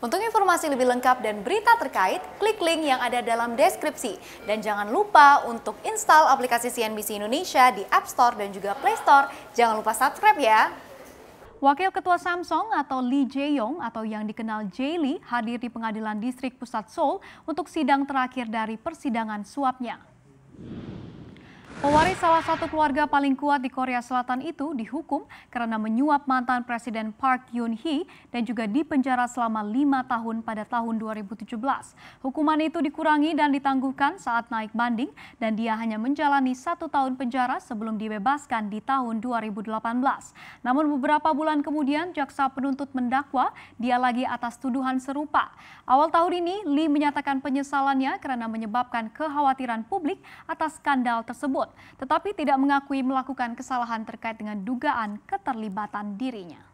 Untuk informasi lebih lengkap dan berita terkait, klik link yang ada dalam deskripsi. Dan jangan lupa untuk install aplikasi CNBC Indonesia di App Store dan juga Play Store. Jangan lupa subscribe ya. Wakil Ketua Samsung atau Lee Jae-yong atau yang dikenal Jay Lee hadir di pengadilan distrik pusat Seoul untuk sidang terakhir dari persidangan suapnya salah satu keluarga paling kuat di Korea Selatan itu dihukum karena menyuap mantan Presiden Park Yoon Hee dan juga dipenjara selama lima tahun pada tahun 2017. Hukuman itu dikurangi dan ditangguhkan saat naik banding dan dia hanya menjalani satu tahun penjara sebelum dibebaskan di tahun 2018. Namun beberapa bulan kemudian jaksa penuntut mendakwa dia lagi atas tuduhan serupa. Awal tahun ini Lee menyatakan penyesalannya karena menyebabkan kekhawatiran publik atas skandal tersebut tetapi tidak mengakui melakukan kesalahan terkait dengan dugaan keterlibatan dirinya.